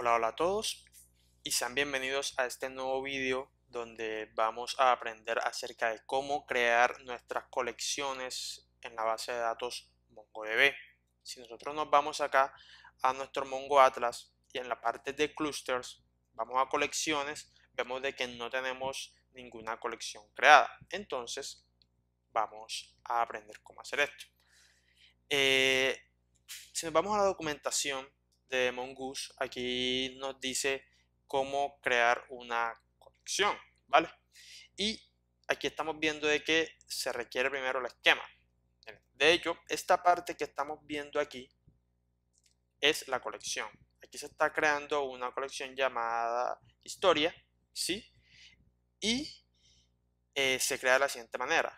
Hola, hola a todos y sean bienvenidos a este nuevo vídeo donde vamos a aprender acerca de cómo crear nuestras colecciones en la base de datos MongoDB. Si nosotros nos vamos acá a nuestro Mongo Atlas y en la parte de clusters vamos a colecciones, vemos de que no tenemos ninguna colección creada. Entonces vamos a aprender cómo hacer esto. Eh, si nos vamos a la documentación, de Mongoose, aquí nos dice cómo crear una colección ¿vale? Y aquí estamos viendo de que se requiere primero el esquema. De hecho, esta parte que estamos viendo aquí es la colección. Aquí se está creando una colección llamada historia, ¿sí? Y eh, se crea de la siguiente manera,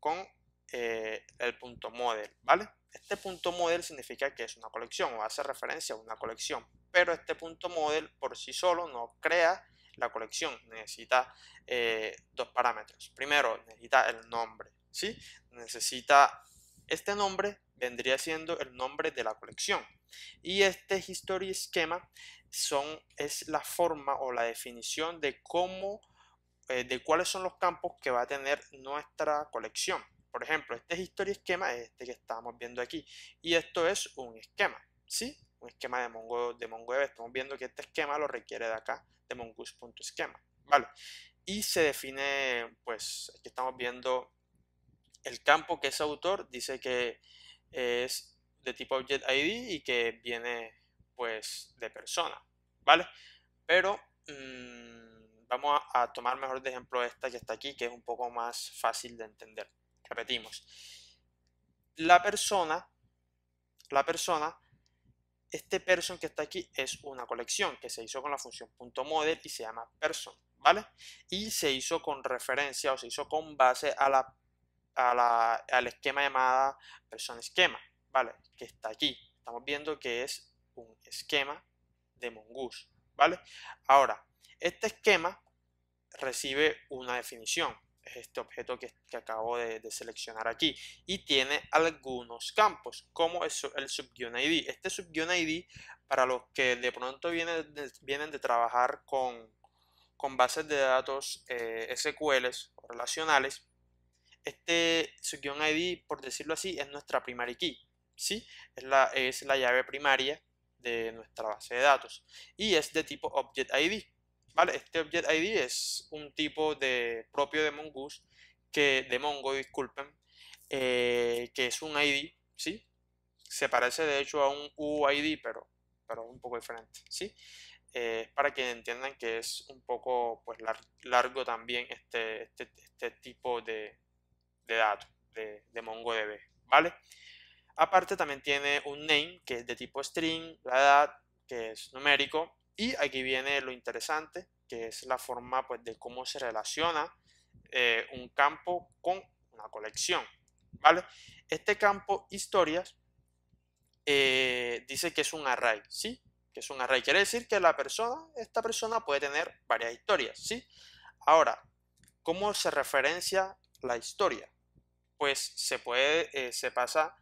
con eh, el punto model, ¿vale? Este punto model significa que es una colección o hace referencia a una colección, pero este punto model por sí solo no crea la colección, necesita eh, dos parámetros. Primero, necesita el nombre, ¿sí? Necesita este nombre vendría siendo el nombre de la colección. Y este history esquema son, es la forma o la definición de cómo, eh, de cuáles son los campos que va a tener nuestra colección. Por ejemplo, este es historia esquema, este que estamos viendo aquí. Y esto es un esquema, ¿sí? Un esquema de, Mongo, de MongoDB. Estamos viendo que este esquema lo requiere de acá, de mongoose.esquema, ¿vale? Y se define, pues, aquí estamos viendo el campo que es autor, dice que es de tipo Object ID y que viene, pues, de persona, ¿vale? Pero... Mm, vamos a, tomar mejor de ejemplo esta que está aquí, que es un poco más fácil de entender. Repetimos. La persona, la persona, este person que está aquí es una colección que se hizo con la función .model y se llama person, ¿vale? Y se hizo con referencia o se hizo con base a la, al esquema llamada person esquema, ¿vale? Que está aquí. Estamos viendo que es un esquema de Mongoose, ¿vale? Ahora, este esquema recibe una definición, este objeto que, que acabo de, seleccionar aquí y tiene algunos campos como es el subguion ID. Este subguion ID para los que de pronto vienen de, vienen de trabajar con, con bases de datos eh, SQL o relacionales, este subguion ID, por decirlo así, es nuestra primary key. ¿sí? Es, la, es la llave primaria de nuestra base de datos y es de tipo Object ID. Este Object ID es un tipo de propio de Mongoose, que, de Mongo, disculpen, eh, que es un ID, ¿sí? Se parece de hecho a un UID, pero, pero un poco diferente, ¿sí? Eh, para que entiendan que es un poco pues, largo también este, este, este, tipo de, de datos de, de MongoDB, ¿vale? Aparte también tiene un name que es de tipo string, la edad que es numérico, y aquí viene lo interesante, que es la forma pues, de cómo se relaciona eh, un campo con una colección. ¿vale? Este campo historias eh, dice que es un array, ¿sí? Que es un array. Quiere decir que la persona, esta persona puede tener varias historias, ¿sí? Ahora, ¿cómo se referencia la historia? Pues se puede, eh, se pasa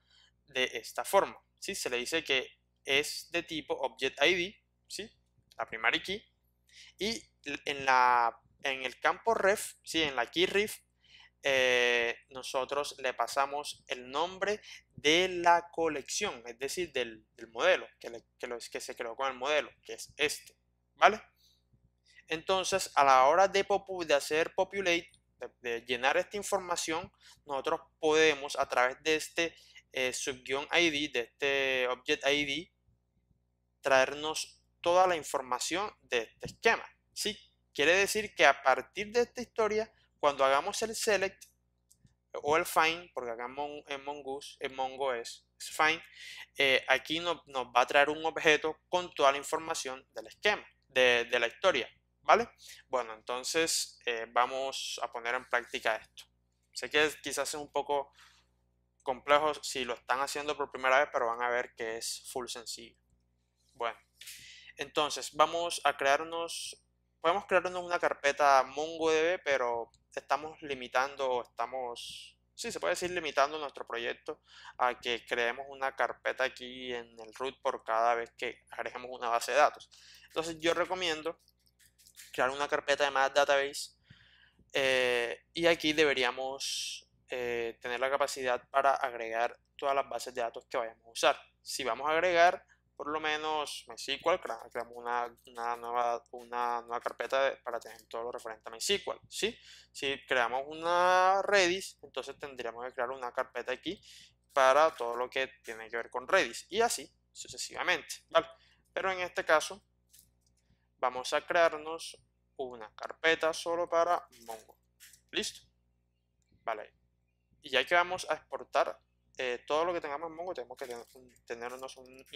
de esta forma, ¿sí? Se le dice que es de tipo Object ID, ¿sí? la primary key, y en, la, en el campo ref, Si, en la key ref, eh, nosotros le pasamos el nombre de la colección, es decir, del, modelo que, que, se creó con el modelo, que es este, ¿vale? Entonces, a la hora de, de hacer populate, de, llenar esta información, nosotros podemos a través de este eh, ID, de este object ID, traernos toda la información de este esquema. ¿sí? Quiere decir que a partir de esta historia, cuando hagamos el select eh, o el find, porque hagamos en, Mongo es, find, eh, aquí no, nos va a traer un objeto con toda la información del esquema, de, la historia. ¿Vale? Bueno, entonces eh, vamos a poner en práctica esto. Sé que quizás es un poco complejo si lo están haciendo por primera vez, pero van a ver que es full sencillo. Bueno. Entonces, vamos a crearnos, podemos crearnos una carpeta MongoDB, pero estamos limitando, estamos, sí, se puede decir limitando nuestro proyecto a que creemos una carpeta aquí en el root por cada vez que agregamos una base de datos. Entonces, yo recomiendo crear una carpeta de más database eh, y aquí deberíamos eh, tener la capacidad para agregar todas las bases de datos que vayamos a usar. Si vamos a agregar, por lo menos MySQL, creamos una, una, nueva, una nueva carpeta para tener todo lo referente a MySQL, ¿sí? Si creamos una Redis, entonces tendríamos que crear una carpeta aquí para todo lo que tiene que ver con Redis y así sucesivamente, ¿vale? Pero en este caso vamos a crearnos una carpeta solo para Mongo, ¿listo? Vale, y ya que vamos a exportar eh, todo lo que tengamos en Mongo tenemos que tenernos un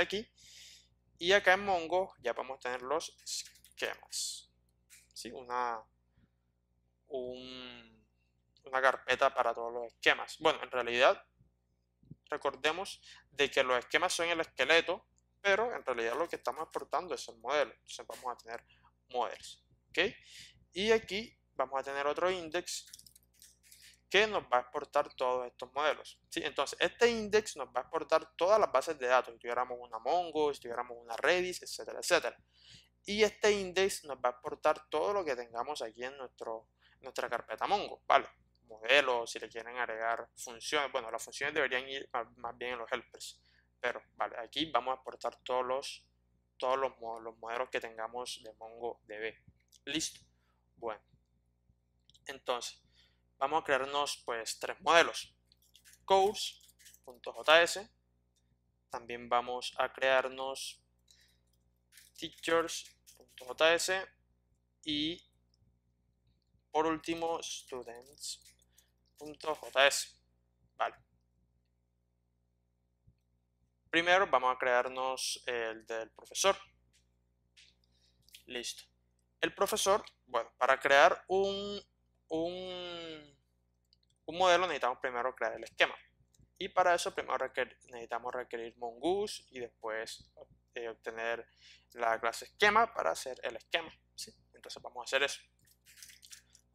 aquí y acá en Mongo ya podemos tener los esquemas. ¿sí? Una, una carpeta para todos los esquemas. Bueno, en realidad recordemos de que los esquemas son el esqueleto, pero en realidad lo que estamos exportando es el modelo. Entonces vamos a tener models. Y aquí vamos a tener otro index nos va a exportar todos estos modelos. ¿sí? Entonces, este index nos va a exportar todas las bases de datos, si tuviéramos una Mongo, si tuviéramos una Redis, etcétera, etcétera. Y este index nos va a exportar todo lo que tengamos aquí en nuestro, nuestra carpeta Mongo, ¿vale? Modelos, si le quieren agregar funciones, bueno, las funciones deberían ir más bien en los helpers, pero vale, aquí vamos a exportar todos los, todos los, los modelos que tengamos de mongo MongoDB. Listo. Bueno, entonces, vamos a crearnos pues tres modelos. Course.js, también vamos a crearnos teachers.js y por último students.js. Vale. Primero vamos a crearnos el del profesor. Listo. El profesor, bueno, para crear un un, modelo necesitamos primero crear el esquema. Y para eso primero necesitamos requerir mongoose y después eh, obtener la clase esquema para hacer el esquema. Entonces vamos a hacer eso.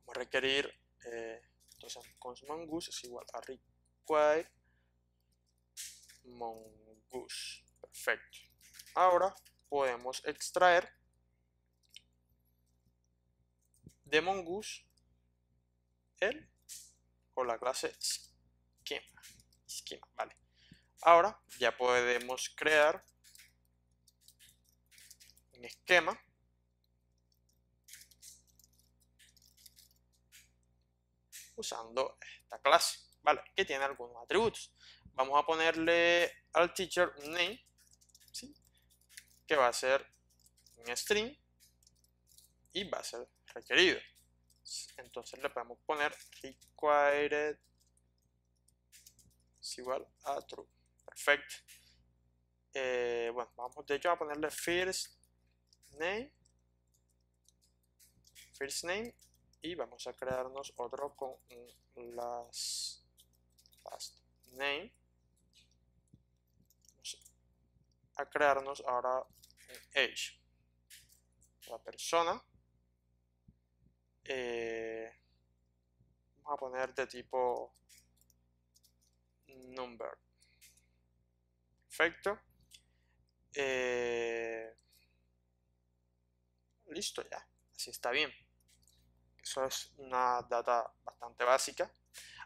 Vamos a requerir, eh, entonces con mongoose es igual a require mongoose. Perfecto. Ahora podemos extraer de mongoose con la clase schema. vale. Ahora ya podemos crear un esquema usando esta clase, ¿vale? Que tiene algunos atributos. Vamos a ponerle al teacher un name, que va a ser un string y va a ser requerido entonces le podemos poner required es igual a true. Perfecto. Eh, bueno, vamos de hecho a ponerle first name. First name. Y vamos a crearnos otro con las last name. Vamos a crearnos ahora un age. La persona. Eh, vamos a poner de tipo number. Perfecto. Eh, listo ya, así está bien. Eso es una data bastante básica.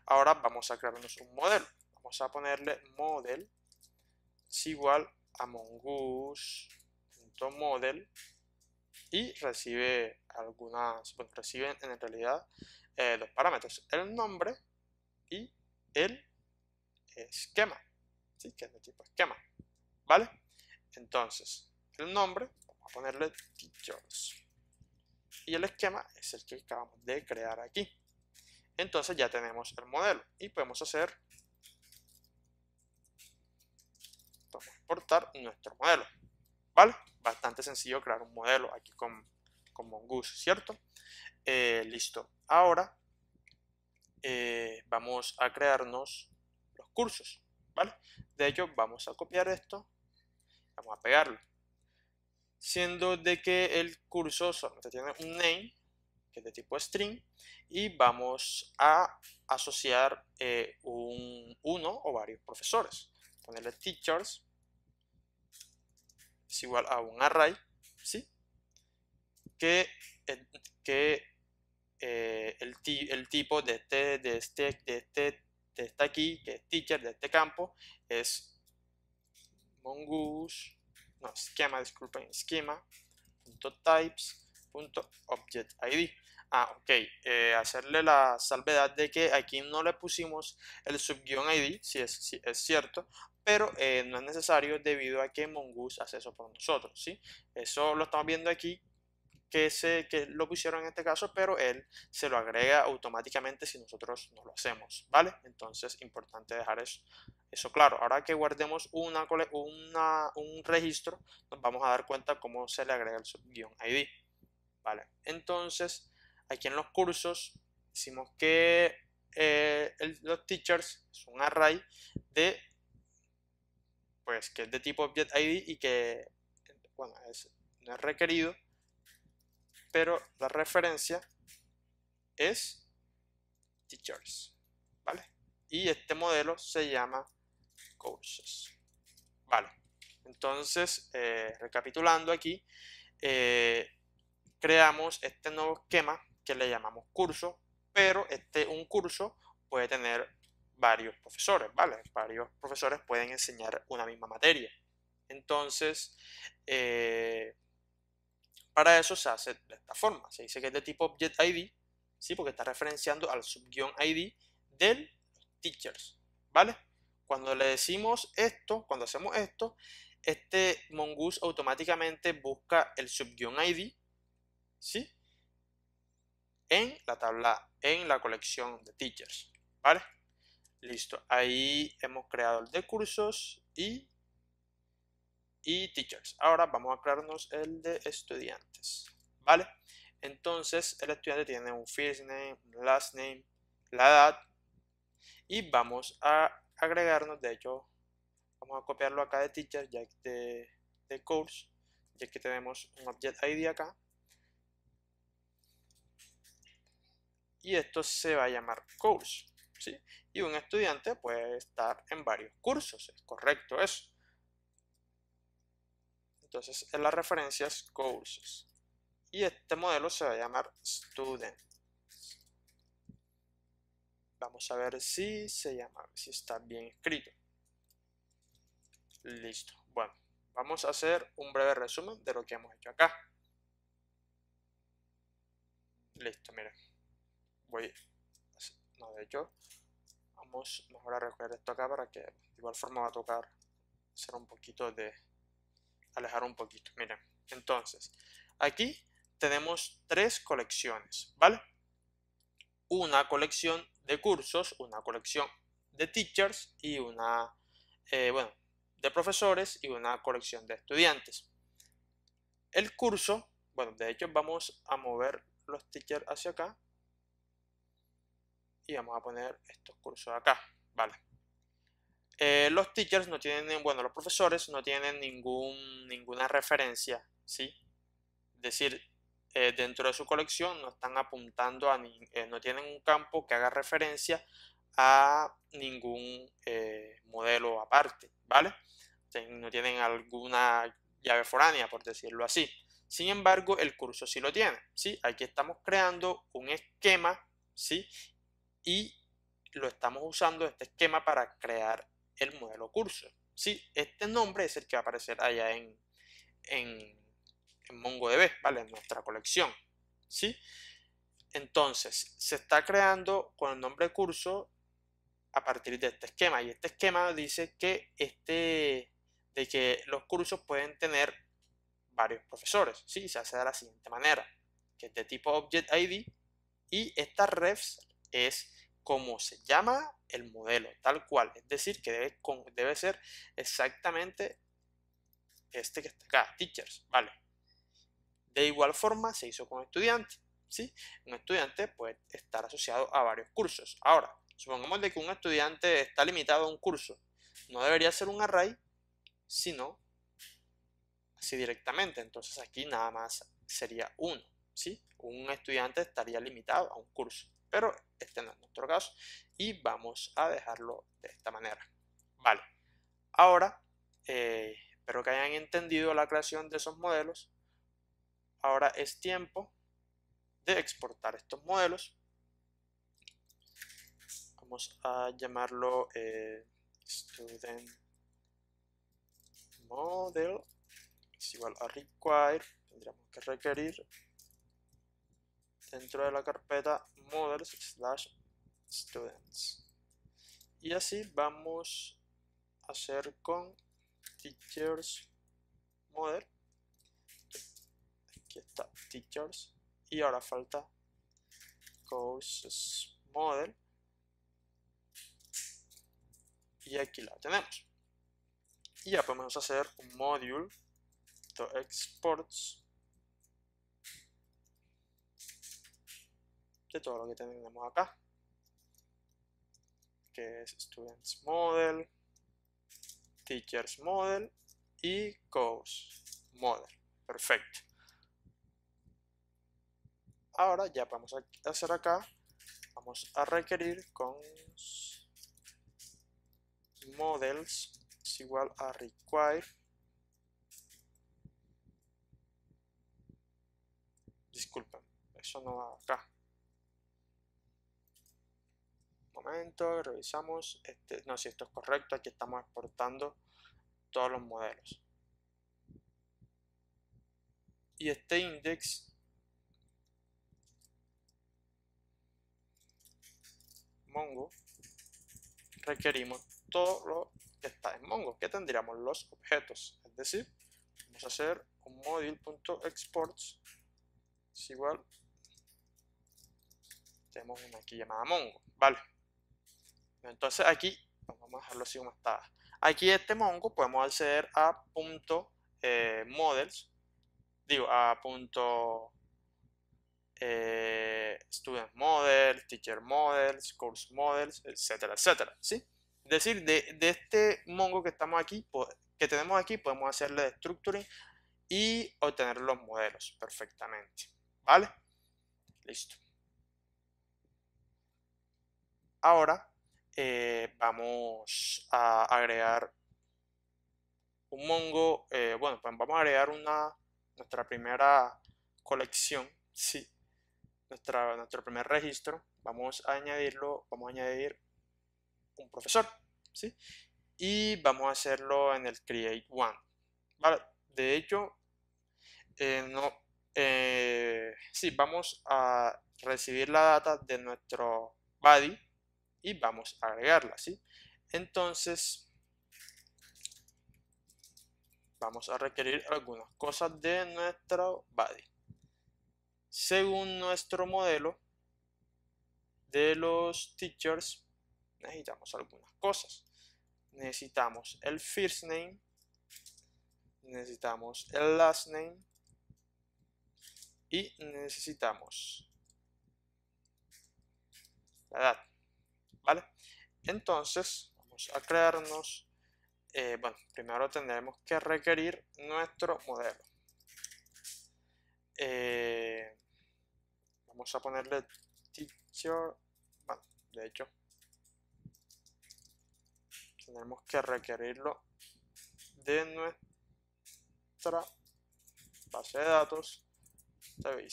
Ahora vamos a crearnos un modelo. Vamos a ponerle model es igual a mongoose.model y recibe algunas, reciben en realidad eh, los parámetros, el nombre y el esquema, ¿sí? que es de tipo esquema, ¿vale? Entonces, el nombre, vamos a ponerle teachers, y el esquema es el que acabamos de crear aquí. Entonces ya tenemos el modelo y podemos hacer, vamos exportar nuestro modelo, ¿vale? bastante sencillo crear un modelo aquí con, Mongoose, ¿cierto? Eh, listo. Ahora eh, vamos a crearnos los cursos, ¿vale? De hecho, vamos a copiar esto, vamos a pegarlo. Siendo de que el curso solamente tiene un name, que es de tipo string, y vamos a asociar eh, uno o varios profesores. Ponerle teachers, es igual a un array, ¿sí? Que, que eh, el, tipo de este, de este, de este, de este aquí, que teacher, de este campo, es mongoose, no, esquema, disculpen, schema Ah, ok, eh, hacerle la salvedad de que aquí no le pusimos el sub ID, si es, cierto, pero eh, no es necesario debido a que Mongoose hace eso por nosotros, ¿sí? Eso lo estamos viendo aquí, que, se, que lo pusieron en este caso, pero él se lo agrega automáticamente si nosotros no lo hacemos, ¿vale? Entonces, importante dejar eso, claro. Ahora que guardemos una, un registro, nos vamos a dar cuenta cómo se le agrega el sub ID, ¿vale? Entonces, Aquí en los cursos decimos que eh, los teachers es un array de, pues que es de tipo object ID y que, bueno, es, no es requerido, pero la referencia es teachers, ¿vale? Y este modelo se llama courses, ¿vale? Entonces, eh, recapitulando aquí, eh, creamos este nuevo esquema que le llamamos curso, pero este, un curso puede tener varios profesores, ¿vale? Varios profesores pueden enseñar una misma materia. Entonces, eh, para eso se hace de esta forma. Se dice que es de tipo Object ID, ¿sí? Porque está referenciando al sub ID del teachers, ¿vale? Cuando le decimos esto, cuando hacemos esto, este mongoose automáticamente busca el sub ID, ¿sí? en la tabla, en la colección de teachers, ¿vale? Listo, ahí hemos creado el de cursos y, y teachers. Ahora vamos a crearnos el de estudiantes, ¿vale? Entonces el estudiante tiene un first name, last name, la edad y vamos a agregarnos, de hecho vamos a copiarlo acá de teachers ya de, de course, ya que tenemos un object ID acá y esto se va a llamar course. ¿sí? Y un estudiante puede estar en varios cursos, es correcto eso. Entonces en las referencias courses. Y este modelo se va a llamar student. Vamos a ver si se llama, si está bien escrito. Listo. Bueno, vamos a hacer un breve resumen de lo que hemos hecho acá. Listo, miren voy, no, de hecho, vamos mejor a recoger esto acá para que de igual forma va a tocar hacer un poquito de, alejar un poquito, miren, entonces, aquí tenemos tres colecciones, ¿vale? Una colección de cursos, una colección de teachers y una, eh, bueno, de profesores y una colección de estudiantes. El curso, bueno, de hecho vamos a mover los teachers hacia acá y vamos a poner estos cursos acá, ¿vale? Eh, los teachers no tienen, bueno, los profesores no tienen ningún, ninguna referencia, ¿sí? Es decir, eh, dentro de su colección no están apuntando a, eh, no tienen un campo que haga referencia a ningún modelo aparte, ¿vale? no tienen alguna llave foránea, por decirlo así. Sin embargo, el curso sí lo tiene, ¿sí? Aquí estamos creando un esquema, ¿sí? y lo estamos usando este esquema para crear el modelo curso. ¿sí? Este nombre es el que va a aparecer allá en, en, en MongoDB, ¿vale? en nuestra colección. ¿sí? Entonces, se está creando con el nombre curso a partir de este esquema. Y este esquema dice que, este, de que los cursos pueden tener varios profesores. ¿sí? Se hace de la siguiente manera, que es este de tipo Object ID y esta refs es como se llama el modelo, tal cual. Es decir, que debe, ser exactamente este que está acá, teachers, ¿vale? De igual forma se hizo con estudiantes, ¿sí? Un estudiante puede estar asociado a varios cursos. Ahora, supongamos de que un estudiante está limitado a un curso. No debería ser un array, sino así directamente. Entonces aquí nada más sería uno, ¿sí? Un estudiante estaría limitado a un curso. Pero este no es nuestro caso y vamos a dejarlo de esta manera. Vale, ahora eh, espero que hayan entendido la creación de esos modelos. Ahora es tiempo de exportar estos modelos. Vamos a llamarlo eh, student model es igual a require. Tendríamos que requerir dentro de la carpeta models slash students. Y así vamos a hacer con teachers model. Aquí está teachers. Y ahora falta courses model. Y aquí la tenemos. Y ya podemos hacer un module exports todo lo que tenemos acá, que es Students Model, Teachers Model y Course Model. Perfecto. Ahora ya vamos a hacer acá, vamos a requerir con models es igual a require disculpen, eso no va acá revisamos, este, no, si esto es correcto, aquí estamos exportando todos los modelos. Y este index Mongo requerimos todo lo que está en Mongo, que tendríamos los objetos, es decir, vamos a hacer un module.exports es igual tenemos una aquí llamada Mongo, vale entonces aquí, vamos a dejarlo así como está. Aquí este mongo podemos acceder a punto eh, models, digo, a punto eh, student models, teacher models, course models, etcétera, etcétera, ¿sí? Es decir, de, de este mongo que estamos aquí, que tenemos aquí, podemos hacerle structuring y obtener los modelos perfectamente, ¿vale? Listo. Ahora eh, vamos a agregar un Mongo, eh, bueno, pues vamos a agregar una, nuestra primera colección, sí, nuestra, nuestro primer registro, vamos a añadirlo, vamos a añadir un profesor, ¿sí? Y vamos a hacerlo en el create one, De hecho, eh, no, sí, vamos a recibir la data de nuestro body, y vamos a agregarla, ¿sí? Entonces, vamos a requerir algunas cosas de nuestro body. Según nuestro modelo de los teachers, necesitamos algunas cosas. Necesitamos el first name, necesitamos el last name y necesitamos la data. Entonces, vamos a crearnos, eh, bueno, primero tendremos que requerir nuestro modelo. Eh, vamos a ponerle teacher, bueno, de hecho, tenemos que requerirlo de nuestra base de datos de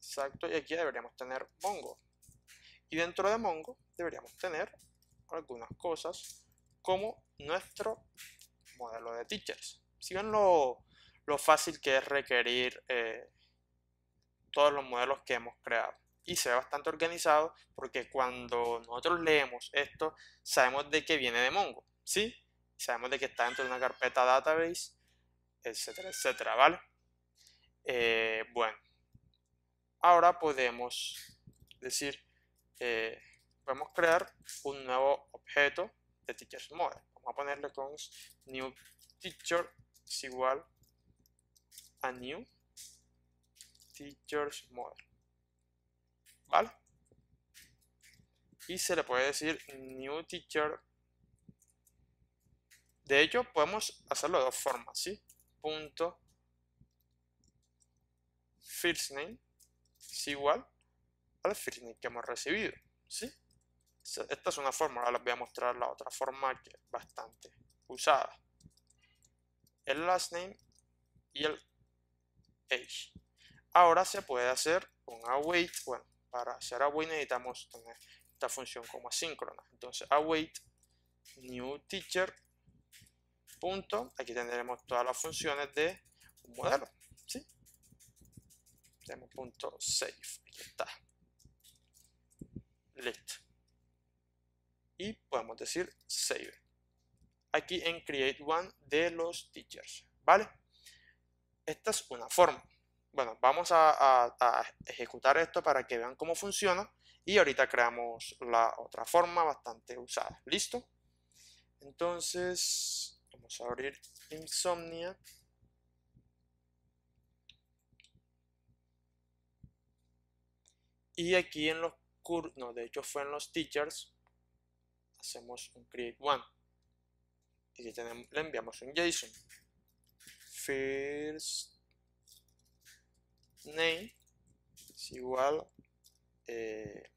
Exacto, y aquí deberíamos tener Mongo. Y dentro de Mongo deberíamos tener algunas cosas como nuestro modelo de teachers. Si ven lo, fácil que es requerir eh, todos los modelos que hemos creado. Y se ve bastante organizado porque cuando nosotros leemos esto, sabemos de que viene de Mongo, ¿sí? Sabemos de que está dentro de una carpeta database, etcétera, etcétera, ¿vale? Eh, bueno, ahora podemos decir eh, podemos crear un nuevo objeto de teachers model. Vamos a ponerle con new teacher es igual a new teachers model. ¿Vale? Y se le puede decir new teacher. De hecho podemos hacerlo de dos formas, ¿sí? Punto first name es igual al que hemos recibido. ¿sí? Esta es una fórmula, ahora les voy a mostrar la otra forma que es bastante usada. El last name y el age. Ahora se puede hacer un await. Bueno, para hacer await necesitamos tener esta función como asíncrona. Entonces await new teacher. Punto. Aquí tendremos todas las funciones de un modelo. Tenemos punto save. está. Listo. Y podemos decir save. Aquí en create one de los teachers. ¿Vale? Esta es una forma. Bueno, vamos a ejecutar esto para que vean cómo funciona. Y ahorita creamos la otra forma bastante usada. ¿Listo? Entonces, vamos a abrir Insomnia. Y aquí en los de hecho fue en los teachers, hacemos un create one y le, le enviamos un JSON. First name es igual, eh,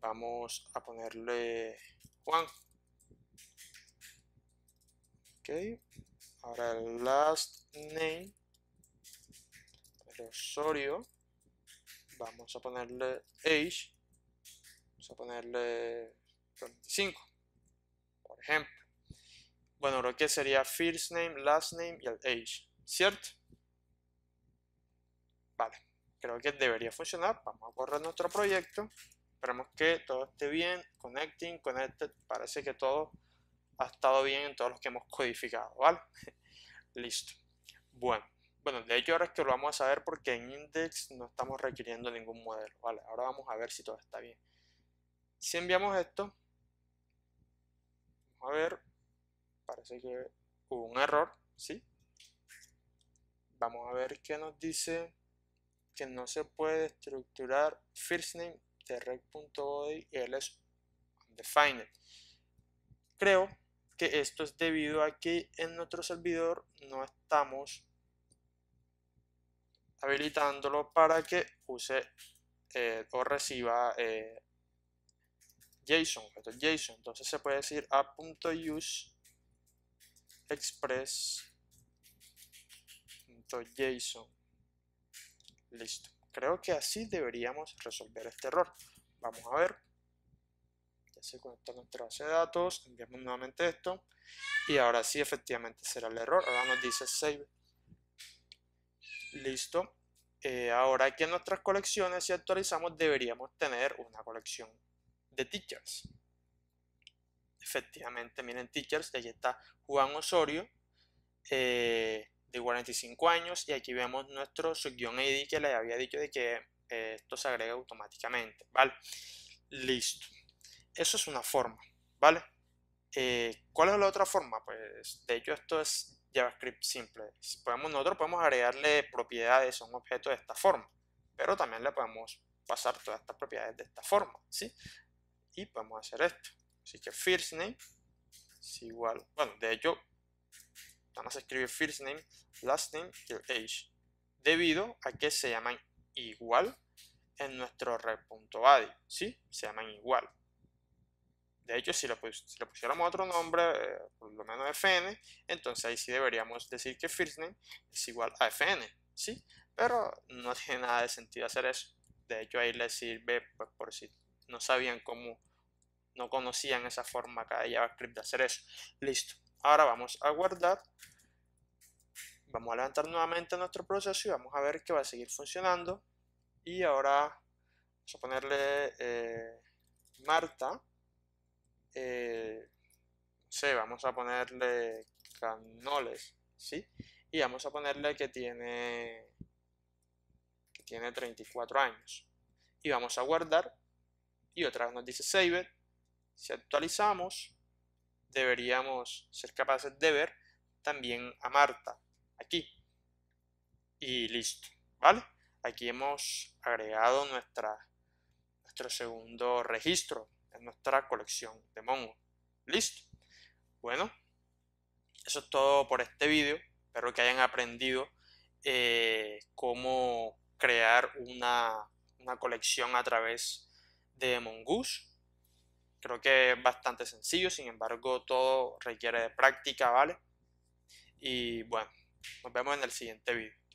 vamos a ponerle Juan. Ok, ahora el last name, Rosario vamos a ponerle age, vamos a ponerle 25, por ejemplo. Bueno, lo que sería first name, last name y el age, ¿cierto? Vale, creo que debería funcionar. Vamos a borrar nuestro proyecto. Esperemos que todo esté bien. Connecting, connected. Parece que todo ha estado bien en todos los que hemos codificado, ¿vale? Listo. Bueno, bueno, de hecho ahora es que lo vamos a saber porque en index no estamos requiriendo ningún modelo. ahora vamos a ver si todo está bien. Si enviamos esto, vamos a ver, parece que hubo un error, ¿sí? Vamos a ver qué nos dice que no se puede estructurar first name de rec.body y es undefined. Creo que esto es debido a que en nuestro servidor no estamos habilitándolo para que use eh, o reciba eh, JSON, Entonces se puede decir app.use Listo. Creo que así deberíamos resolver este error. Vamos a ver. Ya se conecta nuestra base de datos. Enviamos nuevamente esto. Y ahora sí, efectivamente será el error. Ahora nos dice save Listo. Eh, ahora que en nuestras colecciones, si actualizamos, deberíamos tener una colección de teachers. Efectivamente, miren teachers, aquí está Juan Osorio, eh, de 45 años, y aquí vemos nuestro subguión ID que le había dicho de que eh, esto se agrega automáticamente, ¿vale? Listo. Eso es una forma, ¿vale? ¿Cuál es la otra forma? Pues de hecho esto es JavaScript simple. Podemos, nosotros podemos agregarle propiedades a un objeto de esta forma, pero también le podemos pasar todas estas propiedades de esta forma, ¿sí? Y podemos hacer esto. Así que first name es igual, bueno, de hecho, vamos a escribir first name, last name y el age, debido a que se llaman igual en nuestro red.adio. ¿sí? Se llaman igual. De hecho, si le, pusiéramos otro nombre, eh, por lo menos fn, entonces ahí sí deberíamos decir que first es igual a fn, ¿sí? Pero no tiene nada de sentido hacer eso. De hecho, ahí le sirve, pues, por si no sabían cómo, no conocían esa forma acá de JavaScript de hacer eso. Listo. Ahora vamos a guardar. Vamos a levantar nuevamente nuestro proceso y vamos a ver que va a seguir funcionando. Y ahora vamos a ponerle eh, Marta eh, sé, vamos a ponerle canoles, ¿sí? Y vamos a ponerle que tiene, que tiene 34 años. Y vamos a guardar. Y otra vez nos dice save Si actualizamos, deberíamos ser capaces de ver también a Marta. Aquí. Y listo, ¿vale? Aquí hemos agregado nuestra, nuestro segundo registro, nuestra colección de Mongo. ¿Listo? Bueno, eso es todo por este vídeo. Espero que hayan aprendido eh, cómo crear una, una, colección a través de Mongoose. Creo que es bastante sencillo, sin embargo todo requiere de práctica, ¿vale? Y bueno, nos vemos en el siguiente vídeo.